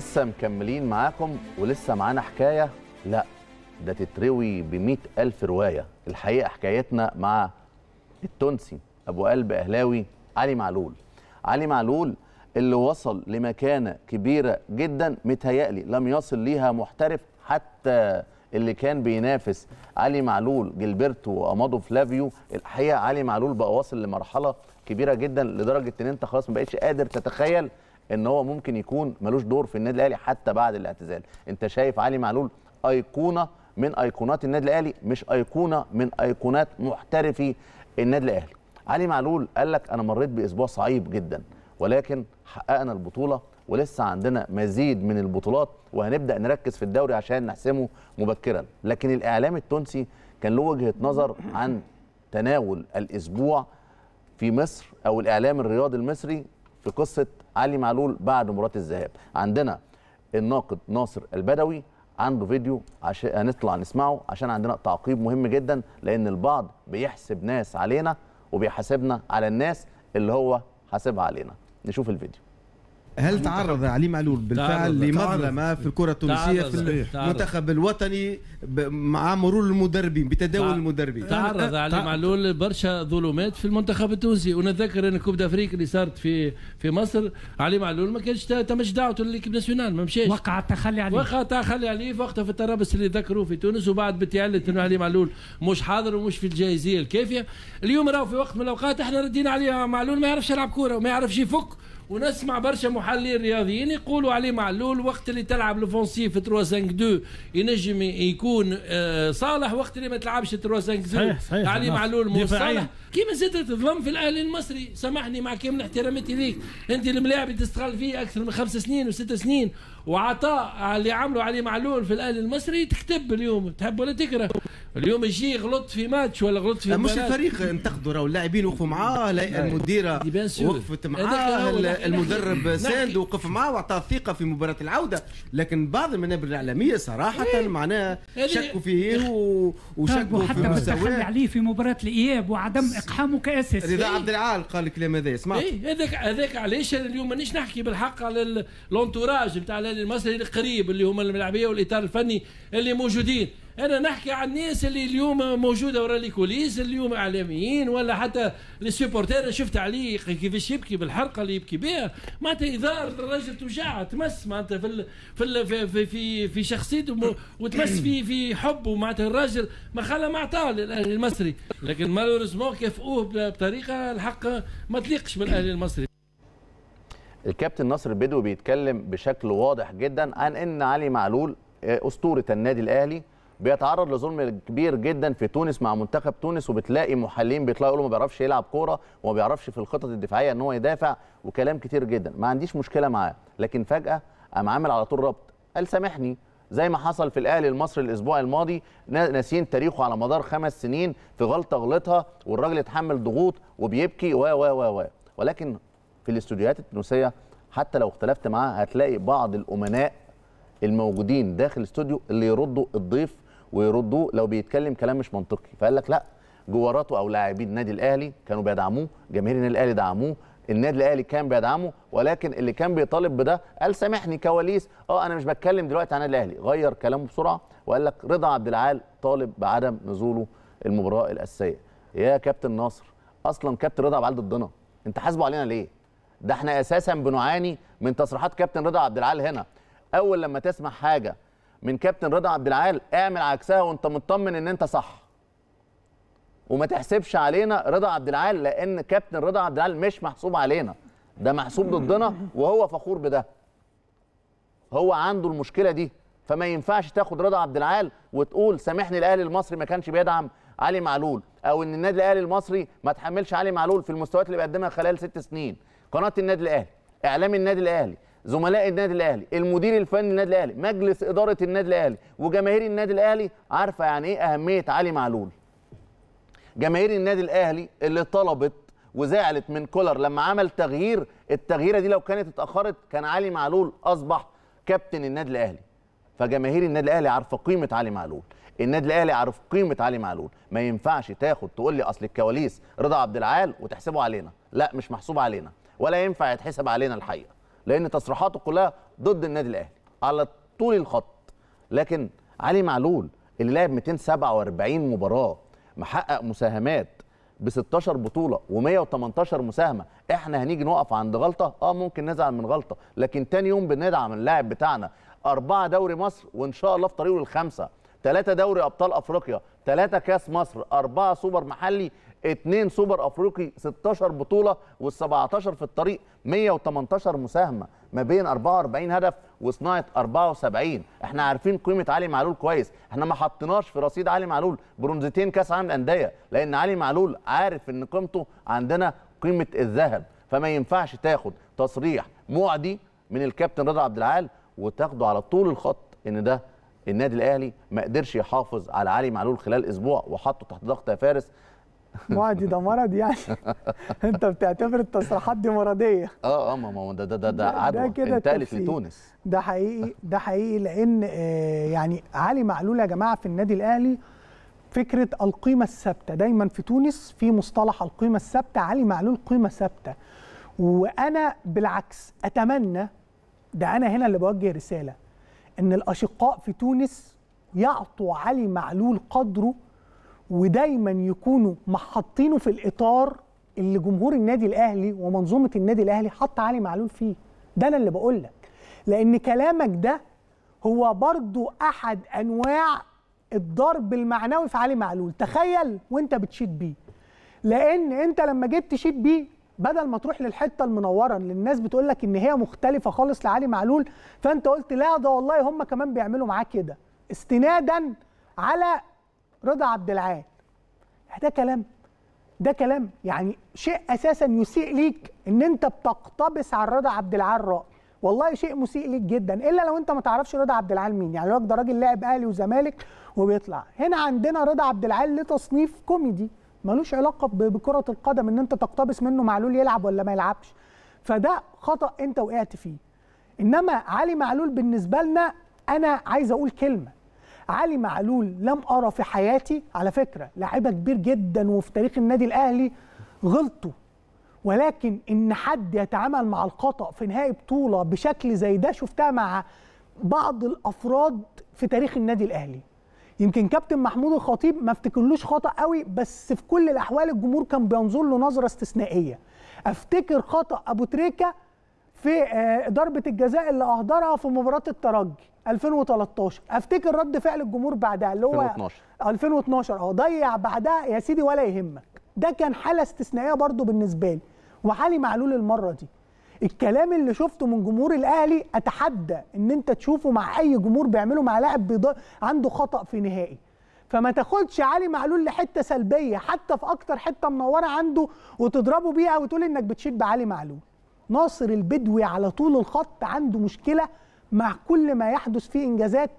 لسه مكملين معاكم ولسه معانا حكاية لا ده تتروي بمئة ألف رواية الحقيقة حكايتنا مع التونسي أبو قلب أهلاوي علي معلول علي معلول اللي وصل لمكانة كبيرة جدا متهيألي لم يصل ليها محترف حتى اللي كان بينافس علي معلول جيلبرتو وامادو فلافيو الحقيقه علي معلول بقى واصل لمرحله كبيره جدا لدرجه ان انت خلاص ما بقتش قادر تتخيل ان هو ممكن يكون ملوش دور في النادي الاهلي حتى بعد الاعتزال انت شايف علي معلول ايقونه من ايقونات النادي الاهلي مش ايقونه من ايقونات محترفي النادي الاهلي علي معلول قال لك انا مريت باسبوع صعيب جدا ولكن حققنا البطوله ولسه عندنا مزيد من البطولات وهنبدا نركز في الدوري عشان نحسمه مبكرا لكن الاعلام التونسي كان له وجهه نظر عن تناول الاسبوع في مصر او الاعلام الرياضي المصري في قصه علي معلول بعد مباراه الذهاب عندنا الناقد ناصر البدوي عنده فيديو عشان هنطلع نسمعه عشان عندنا تعقيب مهم جدا لان البعض بيحسب ناس علينا وبيحاسبنا على الناس اللي هو حاسبها علينا نشوف الفيديو هل تعرض علي معلول بالفعل لمظلمه في الكره التونسيه في المنتخب الوطني مع مرور المدربين بتداول المدربين تعرض علي معلول برشا ظلمات في المنتخب التونسي ونتذكر ان كوب دافريك اللي صارت في في مصر علي معلول ما كانش تمش دعوته للكيب ناسيونال ما مشاش وقع التخلي عليه وقع التخلي عليه في وقتها في الترابس اللي ذكروه في تونس وبعد بتعلت انه علي معلول مش حاضر ومش في الجاهزيه الكافيه اليوم راهو في وقت من الاوقات احنا ردينا عليه معلول ما يعرفش يلعب كوره وما يعرفش يفك ونسمع برشا محللين رياضيين يقولوا علي معلول وقت اللي تلعب لوفونسيف 3 5 2 ينجم يكون آه، صالح وقت اللي ما تلعبش 3 5 2 علي معلول مو صالح كيما زادت تظلم في الاهلي المصري سامحني مع كامل احتراماتي ليك انت الملاعب تستغل فيه اكثر من خمس سنين وست سنين وعطاء اللي عملوا عليه معلول في الاهلي المصري تكتب اليوم تحب ولا تكره اليوم يجي غلط في ماتش ولا غلط في مش الفريق انتقدوا راهو اللاعبين وقفوا معاه إيه. المديره إيه، وقفت معاه المدرب ساند وقف معاه واعطاه الثقه في مباراه العوده لكن بعض المنابر الاعلاميه صراحه معناه معناها شكوا فيه إيه. وشكوا طيب، في مستواه عليه في مباراه الاياب وعدم اقحامك اساس رضا إيه. عبد العال قال الكلام هذا اسمع إيه، هذاك هذاك علاش انا اليوم مانيش نحكي بالحق على لونتوراج نتاع الهلال المصري القريب اللي هما الملعبيه والاطار الفني اللي موجودين انا نحكي عن الناس اللي اليوم موجوده ورا الكوليس اليوم اعلاميين ولا حتى السيبورتير شفت عليه كيفاش يبكي بالحرقه اللي يبكي بها معناتها اذار الراجل توجع تمس معناتها في في في في, في, في شخصيته وتمس في في حبه معناتها الراجل ما خلى ما عطاه للاهلي المصري لكن مالوريزمون كافئوه بطريقه الحق ما تليقش بالاهلي المصري الكابتن نصر البدوي بيتكلم بشكل واضح جدا عن ان علي معلول آه، اسطوره النادي الاهلي بيتعرض لظلم كبير جدا في تونس مع منتخب تونس وبتلاقي محللين بيطلعوا يقولوا ما بيعرفش يلعب كوره وما بيعرفش في الخطط الدفاعيه ان هو يدافع وكلام كتير جدا ما عنديش مشكله معاه لكن فجاه قام عامل على طول ربط قال سامحني زي ما حصل في الاهلي المصري الاسبوع الماضي ناسيين تاريخه على مدار خمس سنين في غلطه غلطها والراجل اتحمل ضغوط وبيبكي و و و و ولكن في الاستوديوهات التونسيه حتى لو اختلفت معاه هتلاقي بعض الامناء الموجودين داخل الاستوديو اللي يردوا الضيف ويردوه لو بيتكلم كلام مش منطقي فقال لك لا جواراته او لاعبين النادي الاهلي كانوا بيدعموه جماهير النادي الاهلي دعموه النادي الاهلي كان بيدعمه ولكن اللي كان بيطالب بده قال سامحني كواليس اه انا مش بتكلم دلوقتي عن النادي الاهلي غير كلامه بسرعه وقال لك رضا عبد العال طالب بعدم نزوله المباراه الاساسيه يا كابتن ناصر اصلا كابتن رضا عبد العال ضدنا انت حاسبه علينا ليه ده احنا اساسا بنعاني من تصريحات كابتن رضا عبد العال هنا اول لما تسمع حاجه من كابتن رضا عبد العال اعمل عكسها وانت مطمن ان انت صح وما تحسبش علينا رضا عبد العال لان كابتن رضا عبد العال مش محسوب علينا ده محسوب ضدنا وهو فخور بده هو عنده المشكله دي فما ينفعش تاخد رضا عبد العال وتقول سامحني الاهلي المصري ما كانش بيدعم علي معلول او ان النادي الاهلي المصري ما تحملش علي معلول في المستويات اللي بيقدمها خلال ست سنين قناه النادي الاهلي اعلام النادي الاهلي زملاء النادي الاهلي المدير الفني للنادي الاهلي مجلس اداره النادي الاهلي وجماهير النادي الاهلي عارفه يعني ايه اهميه علي معلول جماهير النادي الاهلي اللي طلبت وزعلت من كولر لما عمل تغيير التغييره دي لو كانت اتاخرت كان علي معلول اصبح كابتن النادي الاهلي فجماهير النادي الاهلي عارفه قيمه علي معلول النادي الاهلي عارف قيمه علي معلول ما ينفعش تاخد تقول لي اصل الكواليس رضا عبد العال وتحسبه علينا لا مش محسوب علينا ولا ينفع يتحسب علينا الحقيقه لان تصريحاته كلها ضد النادي الاهلي على طول الخط لكن علي معلول اللي لعب 247 مباراه محقق مساهمات ب 16 بطوله و118 مساهمه احنا هنيجي نقف عند غلطه اه ممكن نزعل من غلطه لكن تاني يوم بندعم اللاعب بتاعنا أربعة دوري مصر وإن شاء الله في طريقه للخمسة ثلاثة دوري أبطال أفريقيا ثلاثة كاس مصر أربعة سوبر محلي اثنين سوبر افريقي 16 بطوله وال17 في الطريق 118 مساهمه ما بين 44 هدف وصناعه 74 احنا عارفين قيمه علي معلول كويس احنا ما حطيناش في رصيد علي معلول برونزتين كاس عالم الانديه لان علي معلول عارف ان قيمته عندنا قيمه الذهب فما ينفعش تاخد تصريح معدي من الكابتن رضا عبد العال وتاخده على طول الخط ان ده النادي الاهلي ما قدرش يحافظ على علي معلول خلال اسبوع وحطه تحت ضغط يا فارس معدي ده مرض يعني انت بتعتبر التصريحات دي مرضيه اه اه ما هو ده ده ده ده عدوى انتقلت لتونس ده حقيقي ده حقيقي لان آه، يعني علي معلول يا جماعه في النادي الاهلي فكره القيمه الثابته دايما في تونس في مصطلح القيمه الثابته علي معلول قيمه ثابته وانا بالعكس اتمنى ده انا هنا اللي بوجه رساله ان الاشقاء في تونس يعطوا علي معلول قدره ودايما يكونوا محطينه في الاطار اللي جمهور النادي الاهلي ومنظومه النادي الاهلي حط علي معلول فيه ده انا اللي بقول لك لان كلامك ده هو برضو احد انواع الضرب المعنوي في علي معلول تخيل وانت بتشيد بيه لان انت لما جيت تشيد بيه بدل ما تروح للحته المنوره اللي الناس بتقول لك ان هي مختلفه خالص لعلي معلول فانت قلت لا ده والله هم كمان بيعملوا معاه كده استنادا على رضا عبد العال يعني ده كلام ده كلام يعني شيء اساسا يسيء ليك ان انت بتقتبس على رضا عبد العال رأي والله شيء مسيء ليك جدا الا لو انت ما تعرفش رضا عبد العال مين يعني الراجل ده راجل لاعب اهلي وزمالك وبيطلع هنا عندنا رضا عبد العال له تصنيف كوميدي ملوش علاقه بكره القدم ان انت تقتبس منه معلول يلعب ولا ما يلعبش فده خطا انت وقعت فيه انما علي معلول بالنسبه لنا انا عايز اقول كلمه علي معلول لم ارى في حياتي على فكره لاعيبه كبير جدا وفي تاريخ النادي الاهلي غلطوا ولكن ان حد يتعامل مع الخطا في نهائي بطوله بشكل زي ده شفتها مع بعض الافراد في تاريخ النادي الاهلي يمكن كابتن محمود الخطيب ما افتكرلوش خطا قوي بس في كل الاحوال الجمهور كان بينظر له نظره استثنائيه افتكر خطا ابو تريكه في آه، ضربه الجزاء اللي اهدرها في مباراه الترجي 2013 افتكر رد فعل الجمهور بعدها اللي هو 2012 2012 اه ضيع بعدها يا سيدي ولا يهمك ده كان حاله استثنائيه برضو بالنسبه لي وعلي معلول المره دي الكلام اللي شفته من جمهور الاهلي اتحدى ان انت تشوفه مع اي جمهور بيعمله مع لاعب بيض... عنده خطا في نهائي فما تاخدش علي معلول لحته سلبيه حتى في اكتر حته منوره عنده وتضربه بيها وتقول انك بتشيد بعلي معلول ناصر البدوي على طول الخط عنده مشكله مع كل ما يحدث فيه انجازات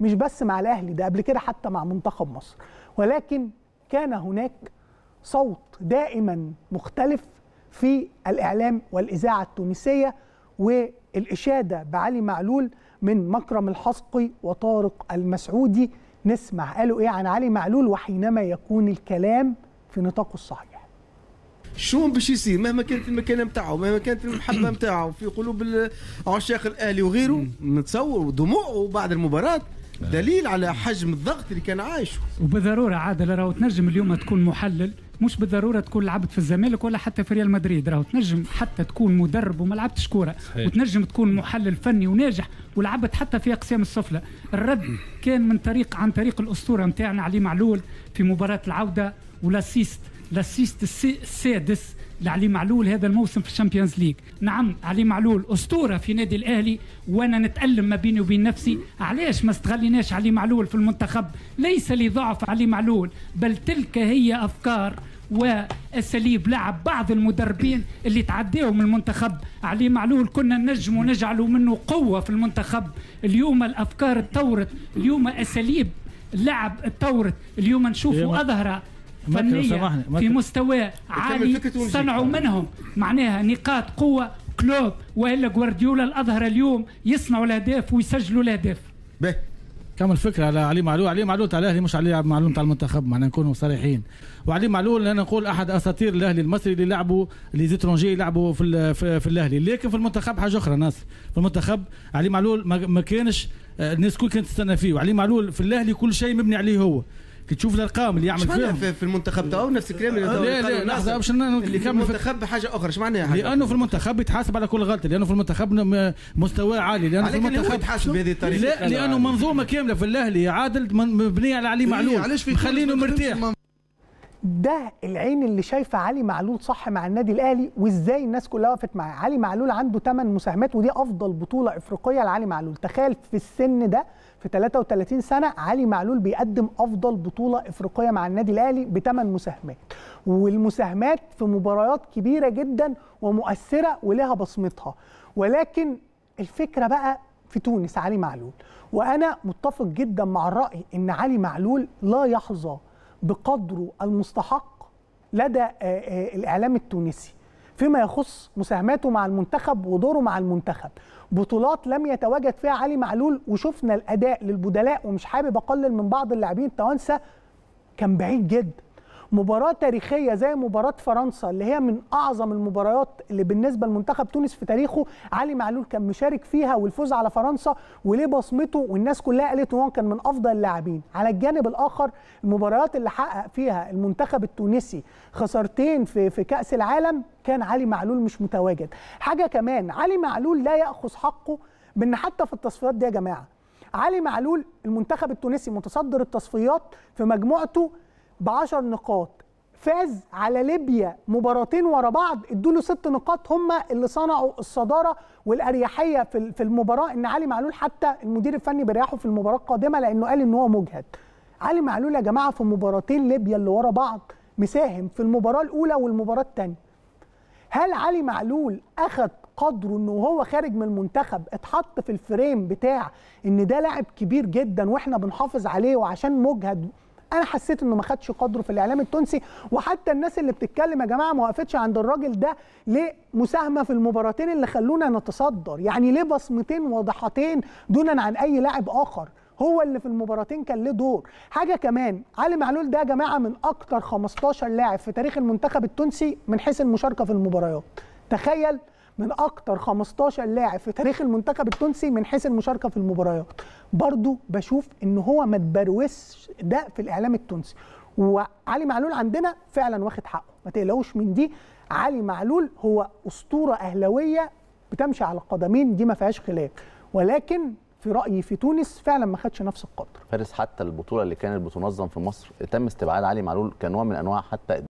مش بس مع الاهلي ده قبل كده حتى مع منتخب مصر ولكن كان هناك صوت دائما مختلف في الاعلام والاذاعه التونسيه والاشاده بعلي معلول من مكرم الحسقي وطارق المسعودي نسمع قالوا ايه عن علي معلول وحينما يكون الكلام في نطاقه الصحيح شلون باش يصير مهما كانت المكانه نتاعو مهما كانت المحبه نتاعو في قلوب عشاق الاهلي وغيره نتصور دموعه بعد المباراه آه. دليل على حجم الضغط اللي كان عايشه وبالضروره عادل راهو تنجم اليوم تكون محلل مش بالضروره تكون لعبت في الزمالك ولا حتى في ريال مدريد راهو تنجم حتى تكون مدرب وما لعبتش كوره وتنجم تكون محلل فني وناجح ولعبت حتى في اقسام السفلى الرد كان من طريق عن طريق الاسطوره نتاعنا علي معلول في مباراه العوده ولاسيست لاسيست السادس لعلي معلول هذا الموسم في الشامبيونز ليج نعم علي معلول اسطوره في نادي الاهلي وانا نتالم ما بيني وبين نفسي علاش ما استغليناش علي معلول في المنتخب ليس لضعف علي معلول بل تلك هي افكار واساليب لعب بعض المدربين اللي تعداو من المنتخب علي معلول كنا نجم نجعلوا منه قوه في المنتخب اليوم الافكار تطورت اليوم اساليب لعب تطورت اليوم نشوفوا إيه، اظهر فنيه في مستوى عالي صنعوا منهم معناها نقاط قوه كلوب والا جوارديولا الاظهر اليوم يصنعوا الاهداف ويسجلوا الاهداف باهي كمل فكره على علي معلول علي معلول تاع الاهلي مش علي معلول تاع المنتخب معنا نكونوا صريحين وعلي معلول انا نقول احد اساطير الاهلي المصري اللي لعبوا لي زيترونجي يلعبوا في, في, في الاهلي لكن في المنتخب حاجه اخرى ناس في المنتخب علي معلول ما, ما كانش آه، الناس كل كانت تستنى فيه وعلي معلول في الاهلي كل شيء مبني عليه هو كي تشوف الارقام اللي يعمل فيهم في, في المنتخب تاعو نفس الكلام اللي لا لا لحظه باش اللي في المنتخب حاجه اخرى اش معناها حاجة لانه في المنتخب يتحاسب على كل غلطه لانه في المنتخب مستواه عالي لانه في المنتخب يتحاسب بهذه الطريقه لا لانه منظومه كامله في الاهلي عادل مبنيه على علي إيه، معلول خلينا مرتاح ده العين اللي شايفه علي معلول صح مع النادي الاهلي وازاي الناس كلها وقفت معاه علي معلول عنده 8 مساهمات ودي افضل بطوله افريقيه لعلي معلول تخيل في السن ده في 33 سنه علي معلول بيقدم افضل بطوله افريقيه مع النادي الاهلي ب 8 مساهمات والمساهمات في مباريات كبيره جدا ومؤثره ولها بصمتها ولكن الفكره بقى في تونس علي معلول وانا متفق جدا مع الراي ان علي معلول لا يحظى بقدره المستحق لدى آه، آه، الاعلام التونسي فيما يخص مساهماته مع المنتخب ودوره مع المنتخب بطولات لم يتواجد فيها علي معلول وشفنا الاداء للبدلاء ومش حابب اقلل من بعض اللاعبين التوانسه كان بعيد جدا مباراه تاريخيه زي مباراه فرنسا اللي هي من اعظم المباريات اللي بالنسبه لمنتخب تونس في تاريخه علي معلول كان مشارك فيها والفوز على فرنسا وليه بصمته والناس كلها قالت هو كان من افضل اللاعبين على الجانب الاخر المباريات اللي حقق فيها المنتخب التونسي خسارتين في في كاس العالم كان علي معلول مش متواجد حاجه كمان علي معلول لا ياخذ حقه بان حتى في التصفيات دي يا جماعه علي معلول المنتخب التونسي متصدر التصفيات في مجموعته ب 10 نقاط فاز على ليبيا مباراتين ورا بعض ادوا له ست نقاط هم اللي صنعوا الصداره والاريحيه في المباراه ان علي معلول حتى المدير الفني بيريحه في المباراه القادمه لانه قال ان هو مجهد علي معلول يا جماعه في مباراتين ليبيا اللي ورا بعض مساهم في المباراه الاولى والمباراه الثانيه هل علي معلول اخذ قدره انه هو خارج من المنتخب اتحط في الفريم بتاع ان ده لاعب كبير جدا واحنا بنحافظ عليه وعشان مجهد انا حسيت انه ما خدش قدره في الاعلام التونسي وحتى الناس اللي بتتكلم يا جماعه ما وقفتش عند الراجل ده لمساهمه في المباراتين اللي خلونا نتصدر يعني ليه بصمتين واضحتين دونا عن اي لاعب اخر هو اللي في المباراتين كان له دور حاجه كمان علي معلول ده يا جماعه من اكتر 15 لاعب في تاريخ المنتخب التونسي من حيث المشاركه في المباريات تخيل من اكتر 15 لاعب في تاريخ المنتخب التونسي من حيث المشاركه في المباريات برضو بشوف ان هو ما تبروسش ده في الاعلام التونسي وعلي معلول عندنا فعلا واخد حقه ما تقلقوش من دي علي معلول هو اسطوره اهلاويه بتمشي على القدمين دي ما فيهاش خلاف ولكن في رايي في تونس فعلا ما خدش نفس القدر فارس حتى البطوله اللي كانت بتنظم في مصر تم استبعاد علي معلول كنوع من انواع حتى